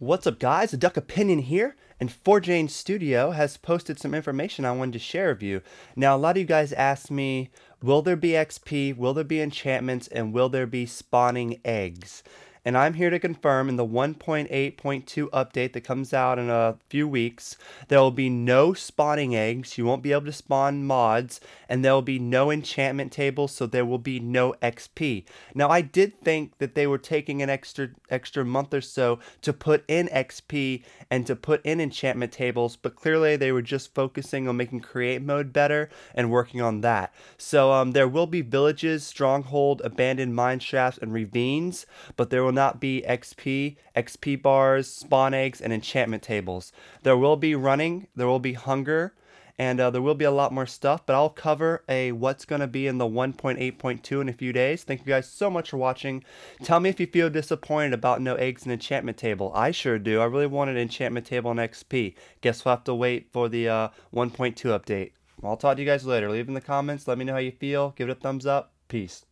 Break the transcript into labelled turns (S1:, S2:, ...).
S1: What's up guys, A Duck Opinion here, and 4Jane Studio has posted some information I wanted to share with you. Now a lot of you guys asked me, will there be XP, will there be enchantments, and will there be spawning eggs? And I'm here to confirm in the 1.8.2 update that comes out in a few weeks, there will be no spawning eggs. You won't be able to spawn mods, and there will be no enchantment tables, so there will be no XP. Now, I did think that they were taking an extra extra month or so to put in XP and to put in enchantment tables, but clearly they were just focusing on making create mode better and working on that. So um, there will be villages, stronghold, abandoned mine shafts, and ravines, but there will not be XP, XP bars, spawn eggs, and enchantment tables. There will be running, there will be hunger, and uh, there will be a lot more stuff, but I'll cover a what's going to be in the 1.8.2 in a few days. Thank you guys so much for watching. Tell me if you feel disappointed about no eggs and enchantment table. I sure do. I really wanted enchantment table and XP. Guess we'll have to wait for the uh, 1.2 update. I'll talk to you guys later. Leave in the comments. Let me know how you feel. Give it a thumbs up. Peace.